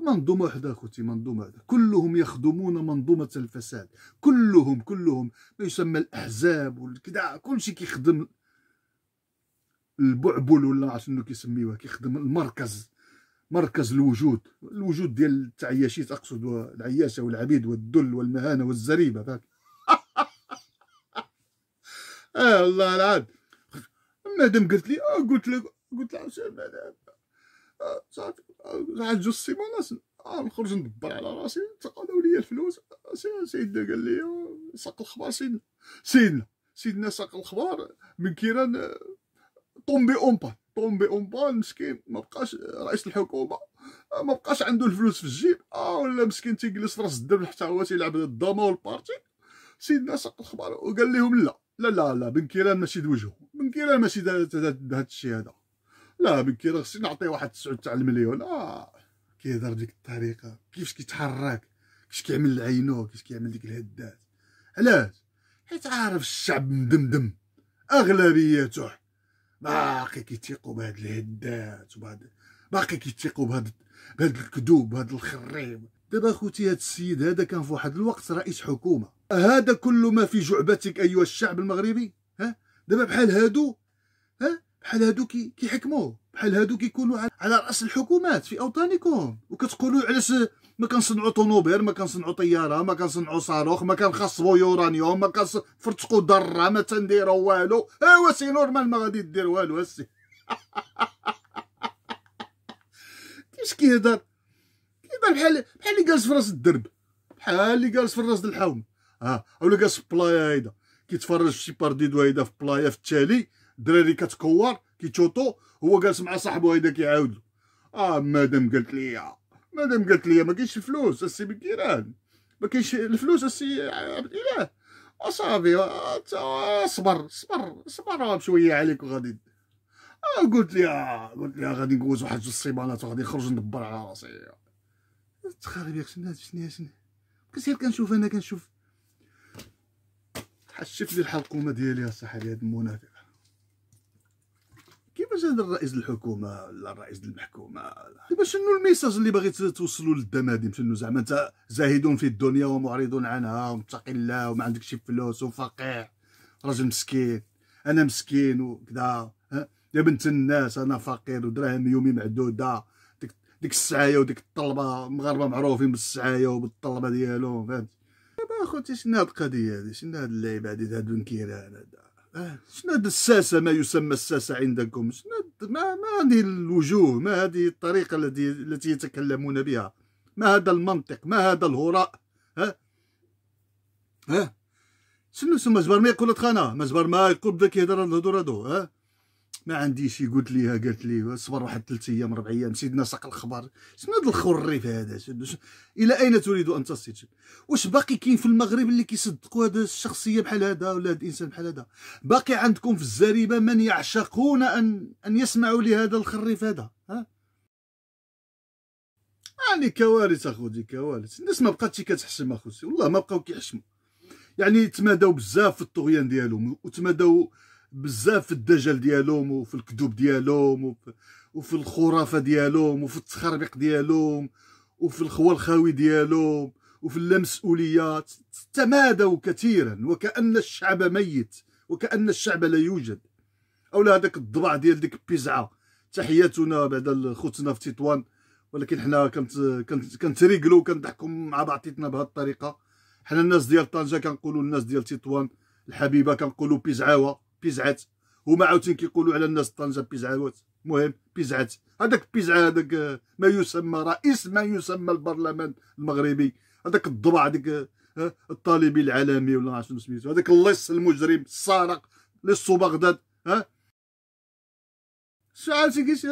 منظومة وحدة أخوتي منظومة وحدة كلهم يخدمون منظومة الفساد كلهم كلهم ما يسمى الأحزاب والكدا كل شيء كيخدم البعبل ولا شنو كيسميوها كيخدم المركز مركز الوجود الوجود ديال التعياشيت أقصد العياشة والعبيد والذل والمهانة والزريبة فاك آه الله العاد مادام قلت لي آه، قلت لك قلت لها مادام آه، صافي عاد جوج سيمانات آه، نخرج ندبر على يعني. راسي تقادوا لي الفلوس سيدنا قال لي آه، ساق الخبار سيدنا سيدنا سيدنا ساق الخبار من كيران آه، طومبي اومبا طومبي اومبا مسكين ما بقاش رئيس الحكومه ما بقاش عنده الفلوس في الجيب اه ولا مسكين تيجلس راس الدرب حتى هو تيلعب الضامه والبارتي سيدنا ساق الخبار وقال لهم لا لا لا لا بن كيران ماشي دوجهو بن كيران ماشي هذا الشيء هذا لا بكير خصني نعطيه واحد 9 تاع المليون اه كيهضر بديك الطريقه كيفاش كيتحرك كيفاش كيعمل عينو كيفاش كيعمل ديك الهدات علاش حيت عارف الشعب مدمدم اغلبيته باقي كيتيقوا بهاد الهدات وبهاد باقي كيتيقوا بهاد بهاد الكذوب بهاد الخريب دابا خوتي هاد السيد هذا كان في واحد الوقت رئيس حكومه هذا كل ما في جعبتك ايها الشعب المغربي ها دابا بحال هادو ها بحال هادو كيحكموا بحال هادو كيكونوا على راس الحكومات في اوطانكم وكتقولوا علاش ما كنصنعوا طوموبيل ما كنصنعوا طياره ما كنصنعوا صاروخ ما كنخصبوا يورانيوم ما كنفرتقوا ذره ما تنديروا والو ايوا سي نورمال ما غادي دير والو السي كيفاش كيهضر كيهضر بحال بحال اللي جالس في راس الدرب بحال اللي جالس في راس الحوم اه ولا جالس في بلايا هيدا كيتفرج شي بارديد هيدا في بلايا في التالي الدراري كتكور كيتشوطو هو جالس مع صاحبو هيدا كيعاود اه مادام قالت لي مادام قالت لي ما كاينش الفلوس السي بكيران ما كاينش الفلوس السي عبد الاله وصافي آه، آه، اصبر صبر اصبر آه، بشويه عليك وغادي آه قلت آه قلت لها غادي نقوز واحد جوج سيمانات وغادي نخرج ندبر على راسي تخرب ياك شنو شنو شنو كنت كنشوف انا كنشوف حشف لي الحلقومه ديالي اصاحبي هاد المنافق كيفاش هذا الرئيس الحكومه ولا الرئيس المحكومه دابا شنو الميساج اللي باغي توصلوا للدمادم شنو زعما انت زاهدون في الدنيا ومعرضون عنها ومتقي الله وما عندكش فلوس وفقير راجل مسكين انا مسكين وكذا يا بنت الناس انا فقير ودراهم يومي معدوده ديك, ديك السعايه وديك الطلبه المغاربه معروفين بالسعايه وبالطلبه ديالهم فهمت اخوتي شنو هاد القضيه هادي شنو هاد اللعيبه هادي هاد بنكيران هذا شنو هاد الساسه ما يسمى الساسه عندكم شنو ما ما هذه الوجوه ما هذه الطريقه التي التي يتكلمون بها ما هذا المنطق ما هذا الهراء ها ها شنو مزبر ما يقول ما زبر ما يقول بدا كيهضر هاد الهضور ها ما عنديش قلت ليها قالت لي صبر واحد ثلاث ايام اربع ايام سيدنا ساق الخبر شنو هذا الخريف هذا الى اين تريد ان تصل واش باقي كاين في المغرب اللي كيصدقوا هذا الشخصيه بحال هذا ولا هذا الانسان بحال هذا باقي عندكم في الزريبه من يعشقون ان ان يسمعوا لهذا الخريف هذا ها يعني كوارث اخوتي كوارث الناس ما بقاتش كتحشم اخوتي والله ما بقاو كيحشموا يعني تمادوا بزاف في الطغيان ديالهم وتمادوا بزاف في الدجل ديالهم وفي الكذوب ديالهم وفي, الخرافه ديالهم وفي التخربيق ديالهم وفي الخوى الخاوي ديالهم وفي اللامسؤوليه تمادوا كثيرا وكان الشعب ميت وكان الشعب لا يوجد او هذاك الضبع ديال ديك البيزعه تحياتنا بعد خوتنا في تطوان ولكن حنا كنت كنت كنتريقلوا كنضحكوا مع بعضيتنا بهذه الطريقه حنا الناس ديال طنجه كنقولوا الناس ديال تطوان الحبيبه كنقولوا بيزعاوه بيزعات هما عاوتاني كيقولوا على الناس طنجه بيزعات المهم بيزعات هذاك بيزع هذاك ما يسمى رئيس ما يسمى البرلمان المغربي هذاك الضبع هذاك الطالبي العالمي ولا شنو سميتو هذاك اللص المجرم السارق لص بغداد ها شحال كيش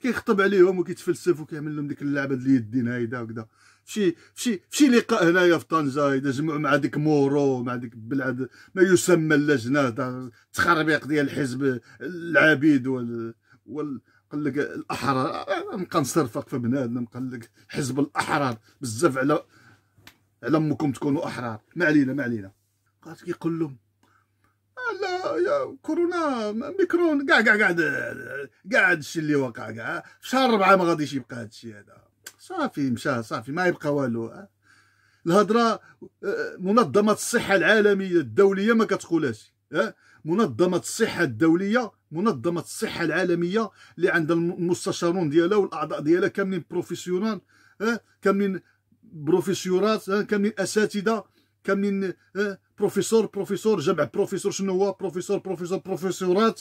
كيخطب عليهم وكيتفلسف وكيعمل لهم ديك اللعبه ديال اليدين هايده وكذا في فشي في لقاء هنايا في طنجه يجمعوا مع ديك مورو مع ديك بلاد ما يسمى اللجنه تخربيق ديال الحزب العبيد وال وال قال لك الاحرار نبقى نصرفق في بنادم قال لك حزب الاحرار بزاف على على امكم تكونوا احرار ما علينا ما علينا قالت كيقول لهم آه، لا يا كورونا ميكرون كاع كاع كاع كاع هادشي اللي واقع كاع شهر ربعه ما غاديش يبقى هادشي هذا صافي مشى صافي ما يبقى والو الهضره آه، منظمه الصحه العالميه الدوليه ما كتقولهاش منظمه الصحه الدوليه منظمه الصحه العالميه اللي عندها المستشارون ديالها والاعضاء ديالها كاملين بروفيسيونال كاملين بروفيسيورات كاملين اساتذه كاملين بروفيسور بروفيسور جمع بروفيسور شنو هو بروفيسور بروفيسور بروفيسورات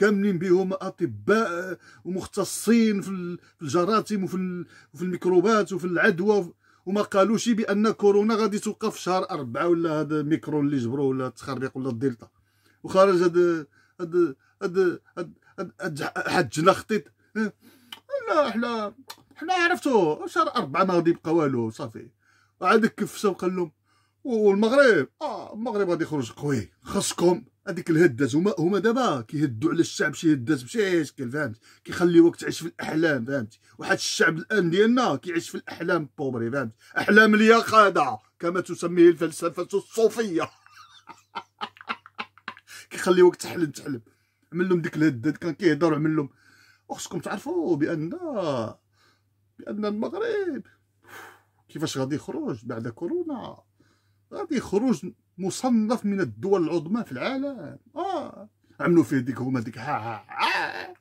كاملين بهم اطباء ومختصين في الجراثيم وفي الميكروبات وفي العدوى وما قالوش بان كورونا غادي توقف في شهر أربعة ولا هذا الميكرون اللي جبروه ولا التخربيق ولا الدلتا وخرج هذا هذا هذا حجنا خطيط لا حنا حنا عرفتو شهر أربعة ما غادي يبقى والو صافي عاد كفسه وقال لهم والمغرب اه المغرب غادي يخرج قوي خاصكم هذيك الهدات هما هما دابا كيهدوا على الشعب شي هدات بشي شكل فهمت كيخليوك تعيش في الاحلام فهمت واحد الشعب الان ديالنا كيعيش في الاحلام بوبري فهمت احلام اليقظه كما تسميه الفلسفه الصوفيه كيخليوك تحلم تحلم عمل لهم ديك الهدات كان كيهضر عمل لهم وخصكم تعرفوا بان بان المغرب كيفاش غادي يخرج بعد كورونا غادي يخرج مصنف من الدول العظمى في العالم اه عملوا فيه ديك هما ديك ها ها,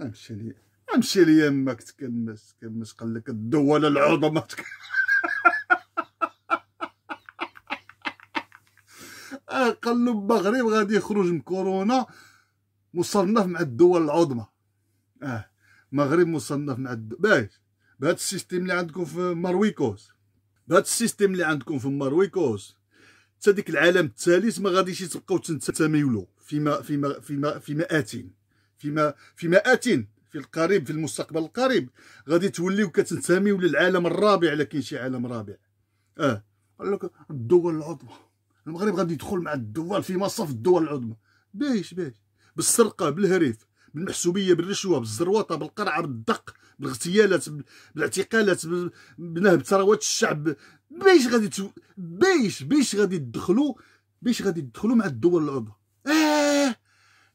امشي لي امشي لي يماك تكمس كمس قال لك الدول العظمى آه، قال له المغرب غادي يخرج من كورونا مصنف مع الدول العظمى اه المغرب مصنف مع الدول باهي بهذا السيستيم اللي عندكم في مارويكوس بهذا السيستيم اللي عندكم في مارويكوس حتى ديك العالم الثالث ما غاديش تبقاو تنتميلو فيما فيما فيما فيما اتين فيما فيما اتين في القريب في المستقبل القريب غادي توليو كتنتميو للعالم الرابع الا كاين شي عالم رابع اه قال لك الدول العظمى المغرب غادي يدخل مع الدول في مصاف الدول العظمى باش باش بالسرقه بالهريف بالمحسوبيه بالرشوه بالزروطه بالقرعه بالدق بالاغتيالات بالاعتقالات بنهب ثروات الشعب باش غادي تشو... باش باش غادي تدخلوا باش غادي تدخلوا مع الدول العضو اه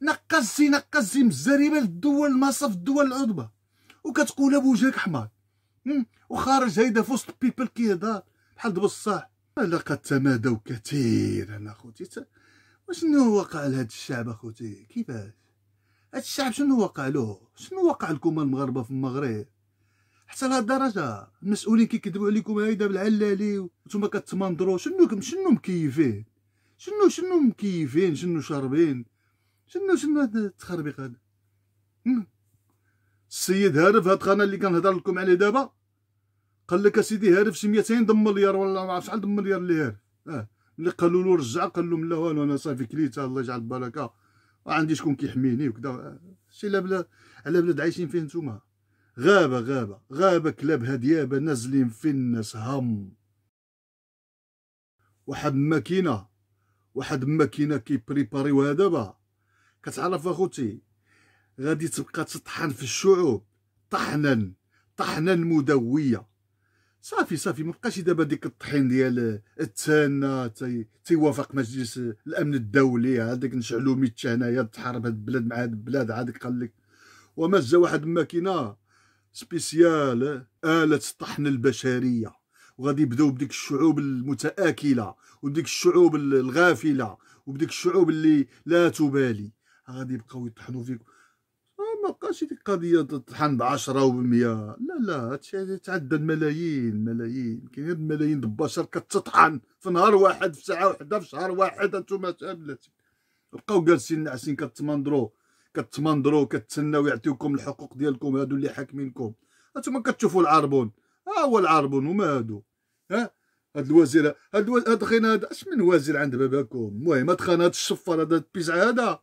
نقصي نقصي من الزريبه للدول المصاف الدول العضو وكتقولها بوجهك حمار وخارج هيدا في وسط البيبل كيهضر بحال بصاح لقد تمادوا كثيرا اخوتي وشنو وقع لهاد الشعب اخوتي كيفاش هاد الشعب شنو وقع له شنو وقع لكم المغاربه في المغرب حتى لهاد الدرجه المسؤولين كيكذبوا عليكم هيدا بالعلالي وانتم كتمنظروا شنو شنو مكيفين شنو شنو مكيفين شنو شاربين شنو شنو هاد التخربيق هذا السيد هارف هاد القناه اللي كنهضر لكم عليه دابا قال لك اسيدي هارف شي 200 دم مليار ولا ما عرفت شحال دم مليار اللي هارف اه ملي قالوا له رجع قال لهم لا والو انا صافي كليتها الله يجعل البركه وعندي شكون كيحميني وكذا اه، شي لا بلا على بلاد عايشين فيه نتوما غابة غابة غابة كلابها ديابه نازلين في الناس هم واحد ماكينة واحد ماكينة كيبريباريوها دابا كتعرف اخوتي غادي تبقى تطحن في الشعوب طحنا طحنا مدويه صافي صافي مبقاش دابا ديك الطحين ديال التانا تي تيوافق مجلس الامن الدولي هذاك نشعلو ميت هنايا تحارب هاد البلاد مع هاد البلاد عاد قال لك جا واحد الماكينه سبيسيال آلة طحن البشرية وغادي يبداو بديك الشعوب المتآكلة وبديك الشعوب الغافلة وبديك الشعوب اللي لا تبالي غادي يبقاو يطحنوا فيك آه، ما بقاش ديك القضية تطحن ب 10 و 100 لا لا تعدى الملايين الملايين كاين غير الملايين د البشر كتطحن في نهار واحد في ساعه واحده في شهر واحد انتم بلاتي بقاو جالسين ناعسين كتمندرو كتمنظروا كتسناو يعطيوكم الحقوق ديالكم هادو اللي حاكمينكم انتما كتشوفوا العربون ها هو العربون هما هادو ها هاد الوزير هاد الو... هاد خينا هاد اش من وزير عند باباكم المهم هاد خان هاد الشفر هذا البيزع هذا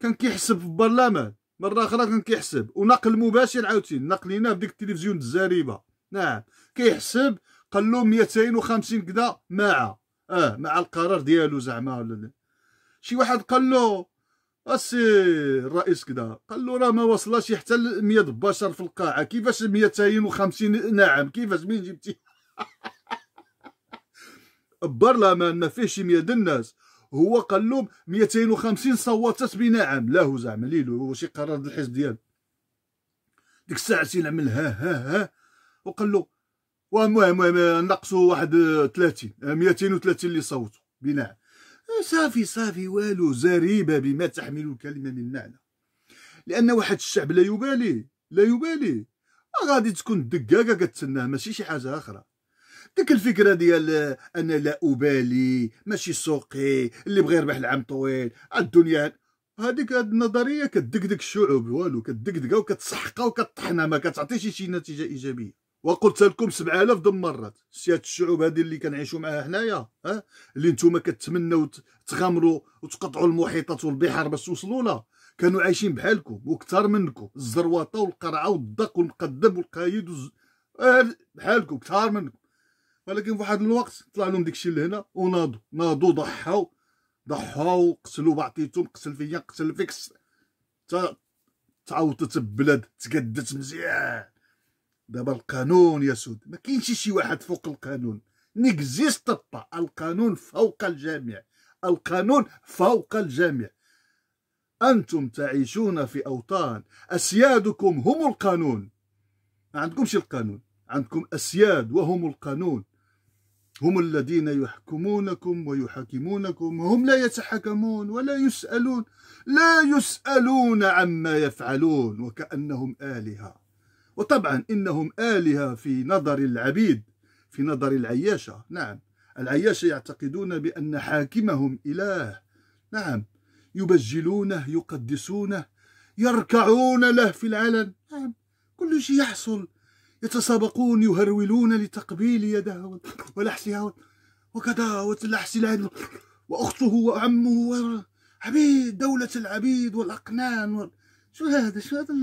كان كيحسب في البرلمان مره اخرى كان كيحسب ونقل مباشر عاوتاني في ديك التلفزيون الزريبه نعم كيحسب قال له 250 كدا مع اه مع القرار ديالو زعما ولا شي واحد قال له اسي الرئيس كدا قال له راه ما وصلش حتى ل 100 بشر في القاعه كيفاش 250 نعم كيفاش منين جبتي البرلمان ما فيهش 100 الناس هو قال لهم 250 صوتت بنعم لا هو زعما ليلو هو شي قرار الحزب ديالو ديك الساعه سي نعمل ها ها ها وقال له المهم نقصوا واحد 30 230 اللي صوتوا بنعم صافي صافي والو زريبه بما تحمل الكلمه من معنى لان واحد الشعب لا يبالي لا يبالي آه، غادي تكون دقاقة كتسناه ماشي شي حاجه اخرى ديك الفكره ديال آه، انا لا ابالي ماشي سوقي اللي بغى يربح العام طويل الدنيا هذيك هاد النظريه كدقدق الشعوب والو كدقدقها وكتسحقها وكطحنها ما كتعطيش شي نتيجه ايجابيه وقلت لكم 7000 دمرات سياده الشعوب هذه اللي كنعيشوا معاها حنايا ها اللي نتوما كتمنوا تغامروا وتقطعوا المحيطات والبحار باش توصلوا لها كانوا عايشين بحالكم وكثر منكم الزرواطه والقرعه والدق والمقدم والقايد وز... آه، بحالكم كثار منكم ولكن في واحد الوقت طلع لهم داكشي لهنا وناضوا ناضوا ضحاو ضحاو قتلوا بعطيتهم قتل فيا قتل تا تعوطت البلاد تقدت مزيان دابا القانون يا سود ما كاينش شي واحد فوق القانون نيكزيست با القانون فوق الجميع القانون فوق الجميع انتم تعيشون في اوطان اسيادكم هم القانون ما عندكمش القانون عندكم اسياد وهم القانون هم الذين يحكمونكم ويحاكمونكم وهم لا يتحكمون ولا يسالون لا يسالون عما يفعلون وكانهم الهه وطبعا إنهم آلهة في نظر العبيد في نظر العياشة نعم العياشة يعتقدون بأن حاكمهم إله نعم يبجلونه يقدسونه يركعون له في العلن نعم كل شيء يحصل يتسابقون يهرولون لتقبيل يده ولحسها وكذا ولحس العين وأخته وعمه عبيد دولة العبيد والأقنان شو هذا شو هذا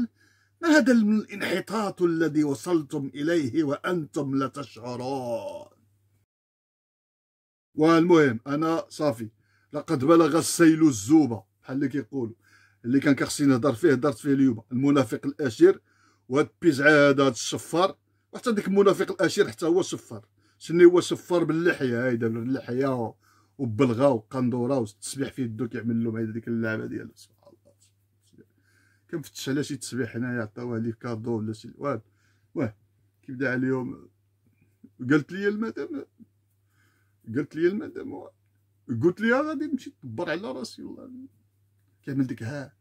ما هذا الانحطاط الذي وصلتم إليه وأنتم لا تشعرون والمهم أنا صافي لقد بلغ السيل الزوبة بحال اللي كيقولوا اللي كان كخصني نهضر فيه هضرت فيه اليوم المنافق الأشير وهاد البيزعة هذا الشفار وحتى ديك المنافق الأشير حتى هو شفار شني هو شفار باللحية هايدا باللحية وبلغة وقندورة وتسبيح في يدو كيعمل لهم هيدا ديك اللعبة ديالو كنفتش على شي تصبيح هنايا عطاوها لي كادو ولا شي واد واه كيبدا عليهم اليوم قالت لي المدام قالت لي المدام قلت لي غادي نمشي ندبر على راسي والله كامل ديك ها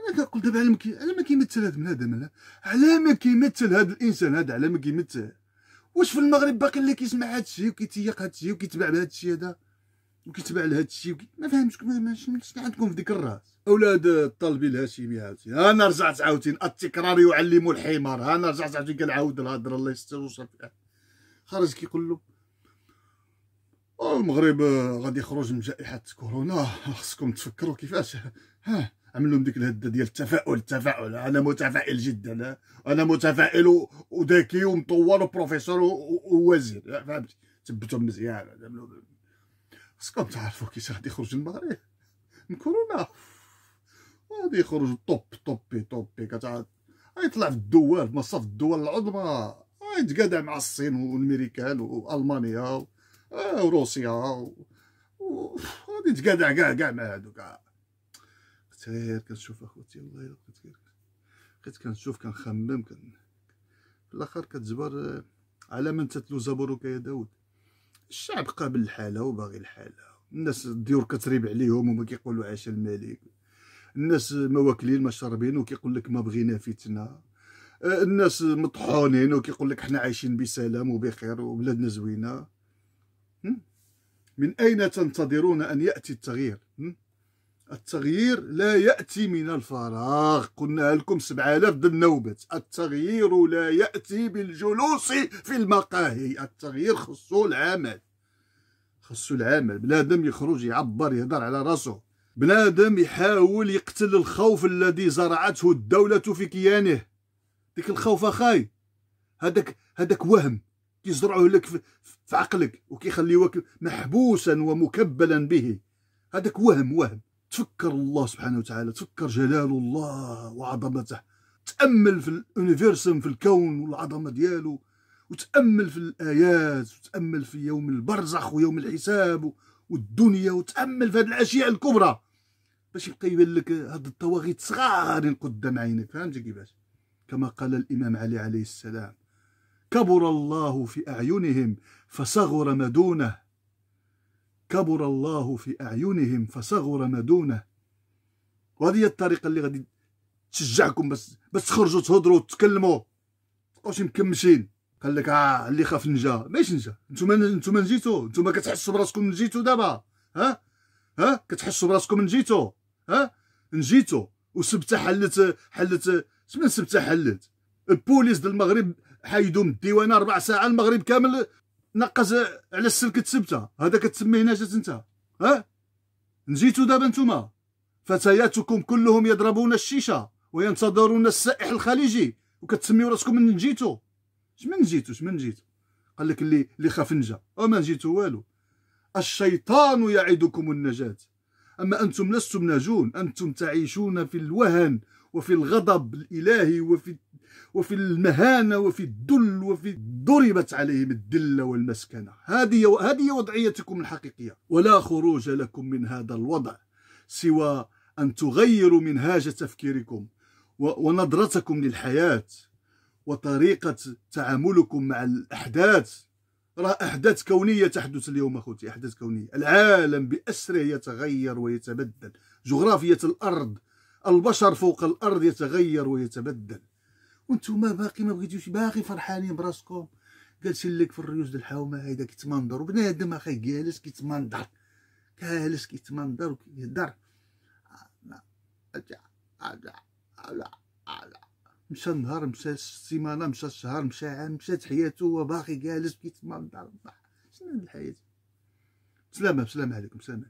انا كنقول دابا على مكي على ما كيمثل هذا بنادم هذا على ما كيمثل هذا الانسان هذا على ما كيمثل واش في المغرب باقي اللي كيسمع هادشي وكيتيق هادشي وكيتبع بهادشي هذا وكيتبع هذا الشيء ما فهمتش شنو عندكم في ديك الراس اولاد الطالبي الهاشمي عاوتاني انا رجعت عاوتاني التكرار يعلم الحمار انا رجعت عاوتاني كنعاود الهضره الله يستر وصافي خرج كيقول له آه، المغرب آه، غادي يخرج من جائحه كورونا خصكم تفكروا كيفاش ها عمل لهم ديك الهده ديال التفاؤل التفاؤل انا متفائل جدا انا متفائل وذكي ومطور وبروفيسور ووزير فهمتي ثبتهم مزيان خصكم تعرفوا كيش غادي يخرج المغرب من كورونا غادي يخرج طوب طوبي طوبي كتعاد غيطلع في الدول مصاف الدول العظمى غيتقادع مع الصين والميريكان والمانيا آه، وروسيا غادي يتقادع كاع كاع مع هادو كاع غير كنشوف اخوتي والله الا بقيت كنشوف كنخمم كن في الاخر كتجبر آه، على من تتلو زبورك يا داود الشعب قابل الحاله وباغي الحاله الناس الديور كتريب عليهم وما كيقولوا عاش الملك الناس ما واكلين ما شاربين وكيقول لك ما بغينا فتنه آه، الناس مطحونين وكيقول لك حنا عايشين بسلام وبخير وبلادنا زوينه من اين تنتظرون ان ياتي التغيير التغيير لا يأتي من الفراغ قلنا لكم 7000 آلاف النوبة التغيير لا يأتي بالجلوس في المقاهي التغيير خصو العمل خصو العمل بنادم يخرج يعبر يهضر على راسه بنادم يحاول يقتل الخوف الذي زرعته الدولة في كيانه ديك الخوف اخاي هذاك هذاك وهم كيزرعوه لك في عقلك وكيخليوك محبوسا ومكبلا به هذاك وهم وهم تفكر الله سبحانه وتعالى تفكر جلال الله وعظمته تامل في اليونيفيرسم في الكون والعظمه ديالو وتامل في الايات وتامل في يوم البرزخ ويوم الحساب والدنيا وتامل في هذه الاشياء الكبرى باش يبقى يبان لك هاد الطواغيت صغارين قدام عينك فهمتي كيفاش كما قال الامام علي عليه السلام كبر الله في اعينهم فصغر ما دونه كبر الله في اعينهم فصغر ما دونه وهذه هي الطريقه اللي غادي تشجعكم بس بس تخرجوا تهضروا تكلموا تبقاوش مكمشين قال لك اه اللي خاف نجا ماشي نجا نتوما نتوما نجيتو نتوما كتحسوا براسكم نجيتو دابا ها ها كتحسوا براسكم نجيتو ها نجيتو وسبته حلت حلت شمن سبته حلت البوليس ديال المغرب حيدوا من الديوانه ربع ساعه المغرب كامل نقص على السلك تسبته هذا كتسميه نجاة انت ها نجيتو دابا نتوما فتياتكم كلهم يضربون الشيشه وينتظرون السائح الخليجي وكتسميو راسكم من نجيتو شمن نجيتو شمن نجيتو قال لك اللي اللي خاف نجا ما نجيتو والو الشيطان يعدكم النجاه اما انتم لستم ناجون انتم تعيشون في الوهن وفي الغضب الالهي وفي وفي المهانة وفي الذل وفي ضربت عليهم الدلة والمسكنة هذه هذه وضعيتكم الحقيقية ولا خروج لكم من هذا الوضع سوى أن تغيروا منهاج تفكيركم ونظرتكم للحياة وطريقة تعاملكم مع الأحداث راه أحداث كونية تحدث اليوم أخوتي أحداث كونية العالم بأسره يتغير ويتبدل جغرافية الأرض البشر فوق الأرض يتغير ويتبدل وانتم باقي ما بغيتوش باقي فرحانين براسكم جالسين لك في الريوز ديال الحومه هيدا كيتمنظر وبنادم اخي جالس كيتمنظر جالس كيتمنظر وكيهضر مشى النهار مشى السيمانه مشى الشهر مشى عام مشات حياته هو باقي جالس كيتمنظر شنو هاد الحياه بسلامه بسلامه عليكم سلامه